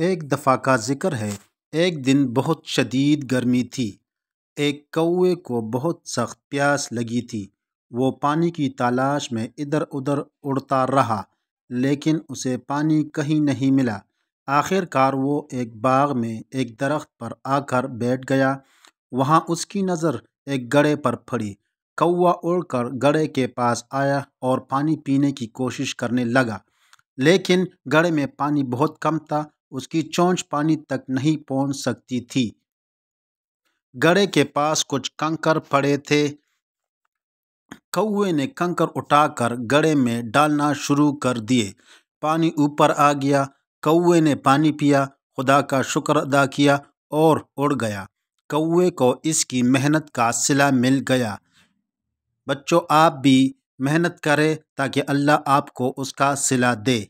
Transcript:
एक दफ़ा का ज़िक्र है एक दिन बहुत शदीद गर्मी थी एक कौए को बहुत सख्त प्यास लगी थी वो पानी की तलाश में इधर उधर उड़ता रहा लेकिन उसे पानी कहीं नहीं मिला आखिरकार वो एक बाग में एक दरख्त पर आकर बैठ गया वहाँ उसकी नज़र एक गड़े पर पड़ी कौआ उड़कर गड़े के पास आया और पानी पीने की कोशिश करने लगा लेकिन गड़े में पानी बहुत कम था उसकी चोंच पानी तक नहीं पहुंच सकती थी गड़े के पास कुछ कंकर पड़े थे कौए ने कंकर उठाकर गड़े में डालना शुरू कर दिए पानी ऊपर आ गया कौए ने पानी पिया खुदा का शुक्र अदा किया और उड़ गया कौए को इसकी मेहनत का सिला मिल गया बच्चों आप भी मेहनत करें ताकि अल्लाह आपको उसका सिला दे